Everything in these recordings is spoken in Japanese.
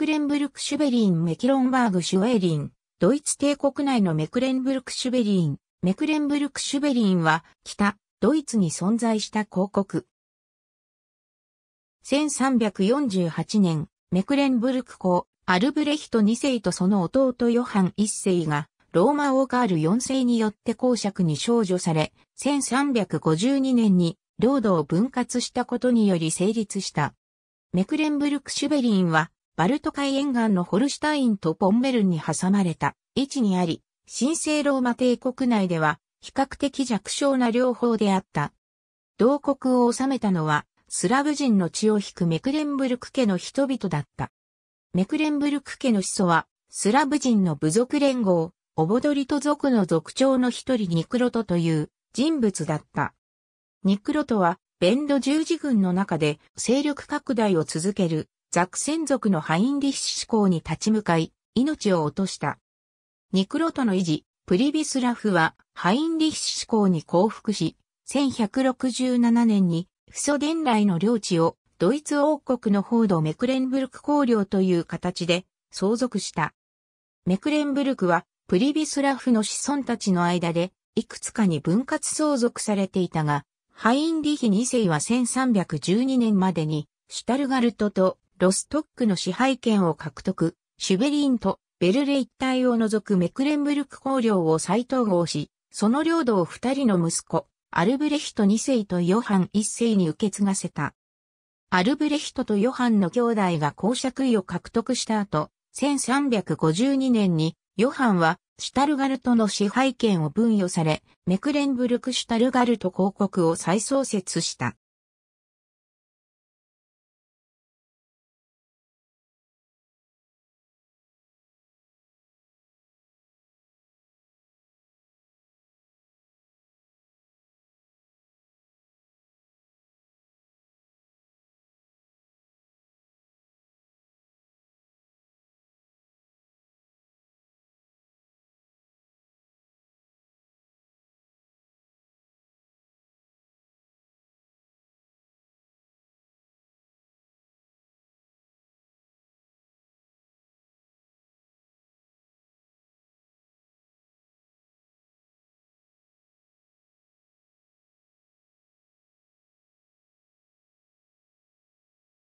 クレンブルクシュベリン・メキロンバーグ・シュエリン、ドイツ帝国内のメクレンブルクシュベリン、メクレンブルクシュベリンは、北、ドイツに存在した広告。1348年、メクレンブルク公、アルブレヒト2世とその弟ヨハン1世が、ローマ王カール4世によって公爵に少女され、1352年に領土を分割したことにより成立した。メクレンブルクシュベリンはバルト海沿岸のホルシュタインとポンベルンに挟まれた位置にあり、神聖ローマ帝国内では比較的弱小な両方であった。同国を治めたのは、スラブ人の血を引くメクレンブルク家の人々だった。メクレンブルク家の始祖は、スラブ人の部族連合、オボドリト族の族長の一人ニクロトという人物だった。ニクロトは、ベンド十字軍の中で勢力拡大を続けるザクセン族のハインリッシュ思考に立ち向かい、命を落とした。ニクロトの維持、プリビスラフは、ハインリッシュ思考に降伏し、1167年に、フソ伝来の領地を、ドイツ王国の報道メクレンブルク公領という形で、相続した。メクレンブルクは、プリビスラフの子孫たちの間で、いくつかに分割相続されていたが、ハインリヒ2世は1312年までに、シュタルガルトとロストックの支配権を獲得、シュベリーンとベルレ一帯を除くメクレンブルク公領を再統合し、その領土を二人の息子、アルブレヒト二世とヨハン一世に受け継がせた。アルブレヒトとヨハンの兄弟が公爵位を獲得した後、1352年にヨハンはシュタルガルトの支配権を分与され、メクレンブルクシュタルガルト公国を再創設した。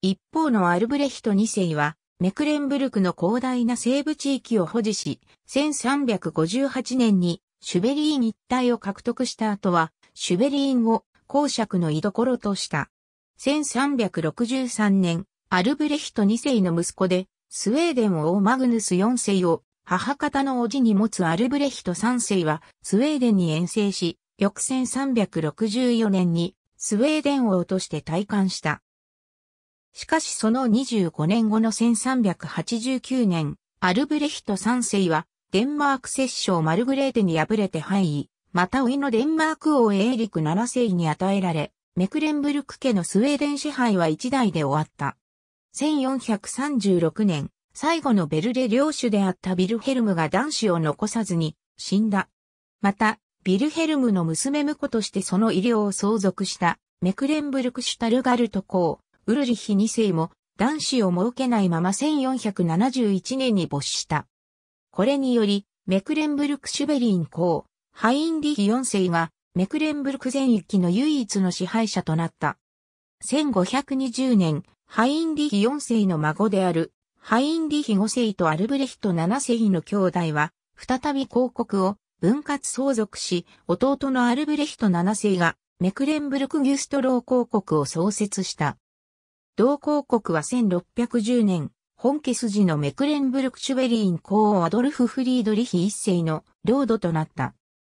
一方のアルブレヒト2世は、メクレンブルクの広大な西部地域を保持し、1358年にシュベリーン一帯を獲得した後は、シュベリーンを公爵の居所とした。1363年、アルブレヒト2世の息子で、スウェーデン王マグヌス4世を母方の叔父に持つアルブレヒト3世は、スウェーデンに遠征し、翌1364年にスウェーデン王として退官した。しかしその25年後の1389年、アルブレヒト3世は、デンマーク摂政マルグレーテに敗れて敗位、また上のデンマーク王エーリク7世に与えられ、メクレンブルク家のスウェーデン支配は一代で終わった。1436年、最後のベルレ領主であったビルヘルムが男子を残さずに死んだ。また、ビルヘルムの娘婿としてその医療を相続したメクレンブルクシュタルガルト公、ウルリヒ2世も男子を設けないまま1471年に没した。これにより、メクレンブルク・シュベリン公、ハインリヒ4世がメクレンブルク全域の唯一の支配者となった。1520年、ハインリヒ4世の孫である、ハインリヒ5世とアルブレヒト7世の兄弟は、再び広告を分割相続し、弟のアルブレヒト7世がメクレンブルク・ギュストロー広告を創設した。同公国は1610年、本家筋のメクレンブルクシュベリーン公アドルフ・フリードリヒ一世の領土となった。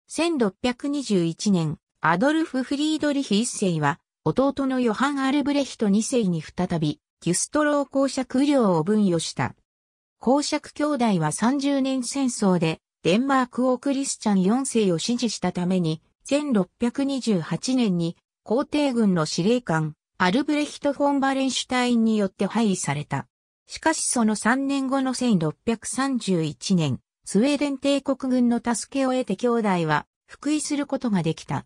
1621年、アドルフ・フリードリヒ一世は、弟のヨハン・アルブレヒト二世に再び、ギュストロー公爵領を分与した。公爵兄弟は30年戦争で、デンマーク王クリスチャン4世を支持したために、1628年に皇帝軍の司令官、アルブレヒト・フォン・バレンシュタインによって廃位された。しかしその3年後の1631年、スウェーデン帝国軍の助けを得て兄弟は、復位することができた。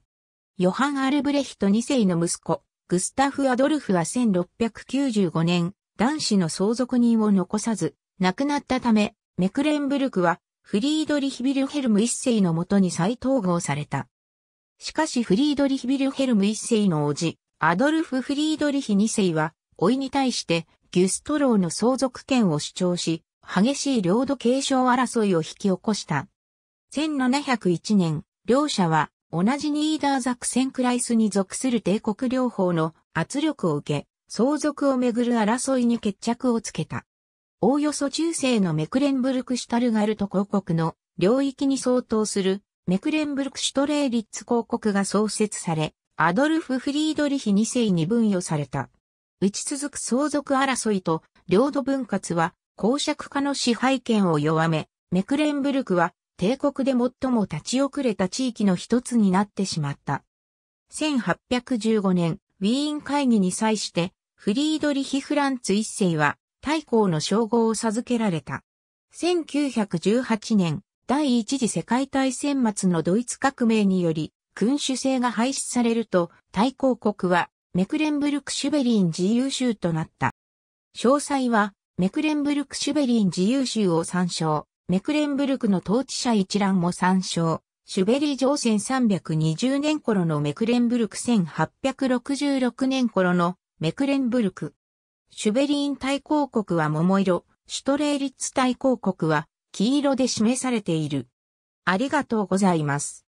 ヨハン・アルブレヒト2世の息子、グスタフ・アドルフは1695年、男子の相続人を残さず、亡くなったため、メクレンブルクは、フリードリヒ・ビルヘルム一世のもとに再統合された。しかしフリードリヒ・ビルヘルム1世の叔父、アドルフ・フリードリヒ2世は、老いに対して、ギュストローの相続権を主張し、激しい領土継承争いを引き起こした。1701年、両者は、同じニーダーザクセンクライスに属する帝国両方の圧力を受け、相続をめぐる争いに決着をつけた。おおよそ中世のメクレンブルクシュタルガルト公国の領域に相当するメクレンブルクシュトレーリッツ公国が創設され、アドルフ・フリードリヒ2世に分与された。打ち続く相続争いと領土分割は公爵化の支配権を弱め、メクレンブルクは帝国で最も立ち遅れた地域の一つになってしまった。1815年、ウィーン会議に際して、フリードリヒ・フランツ一世は、大公の称号を授けられた。1918年、第一次世界大戦末のドイツ革命により、君主制が廃止されると、対抗国はメクレンブルク・シュベリン自由州となった。詳細は、メクレンブルク・シュベリン自由州を参照。メクレンブルクの統治者一覧も参照。シュベリ上1320年頃のメクレンブルク1866年頃のメクレンブルク。シュベリーン大公国は桃色、シュトレーリッツ大公国は黄色で示されている。ありがとうございます。